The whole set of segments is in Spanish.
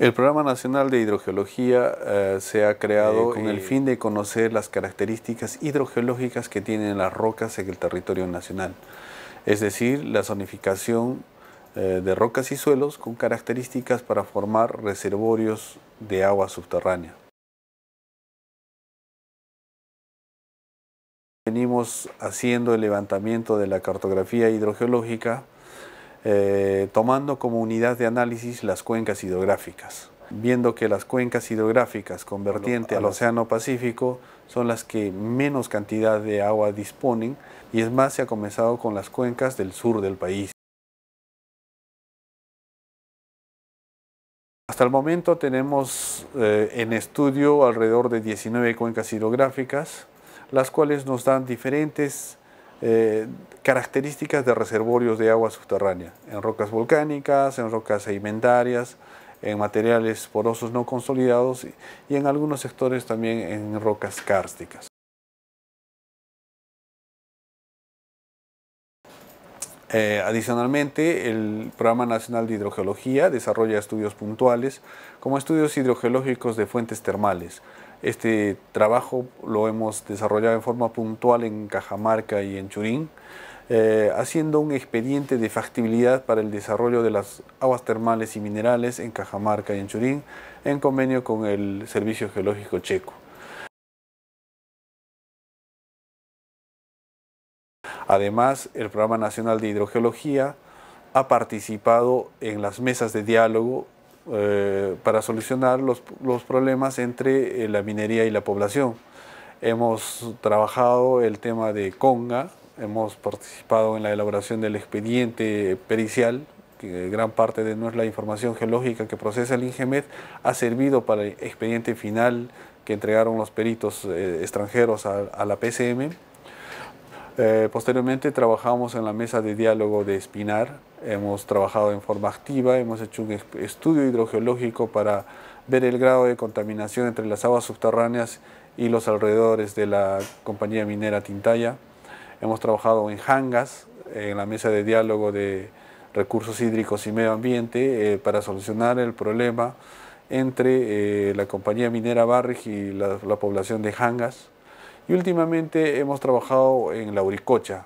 El Programa Nacional de Hidrogeología eh, se ha creado eh, con el fin de conocer las características hidrogeológicas que tienen las rocas en el territorio nacional, es decir, la zonificación eh, de rocas y suelos con características para formar reservorios de agua subterránea. Venimos haciendo el levantamiento de la cartografía hidrogeológica eh, tomando como unidad de análisis las cuencas hidrográficas, viendo que las cuencas hidrográficas con vertiente al Océano Pacífico son las que menos cantidad de agua disponen y es más se ha comenzado con las cuencas del sur del país. Hasta el momento tenemos eh, en estudio alrededor de 19 cuencas hidrográficas, las cuales nos dan diferentes eh, características de reservorios de agua subterránea, en rocas volcánicas, en rocas sedimentarias, en materiales porosos no consolidados y, y en algunos sectores también en rocas kársticas. Eh, adicionalmente, el Programa Nacional de Hidrogeología desarrolla estudios puntuales como estudios hidrogeológicos de fuentes termales. Este trabajo lo hemos desarrollado en forma puntual en Cajamarca y en Churín, eh, haciendo un expediente de factibilidad para el desarrollo de las aguas termales y minerales en Cajamarca y en Churín, en convenio con el Servicio Geológico Checo. Además, el Programa Nacional de Hidrogeología ha participado en las mesas de diálogo eh, para solucionar los, problemas entre eh, la minería y la población. Hemos trabajado el tema de Conga, hemos participado en la elaboración del expediente pericial, que gran parte de la información geológica que procesa el INGEMET ha servido para el expediente final que entregaron los peritos eh, extranjeros a la PCM. Eh, posteriormente trabajamos en la mesa de diálogo de Espinar, hemos trabajado en forma activa, hemos hecho un estudio hidrogeológico para ver el grado de contaminación entre las aguas subterráneas y los alrededores de la compañía minera Tintaya. Hemos trabajado en hangas, en la mesa de diálogo de recursos hídricos y medio ambiente, eh, para solucionar el problema entre eh, la compañía minera Barrig y la población de hangas. Y últimamente hemos trabajado en la Uricocha,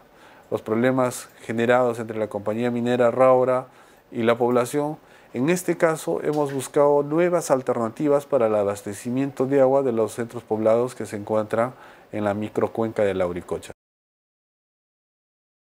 los problemas generados entre la compañía minera Raura y la población. En este caso hemos buscado nuevas alternativas para el abastecimiento de agua de los centros poblados que se encuentran en la microcuenca de la Uricocha.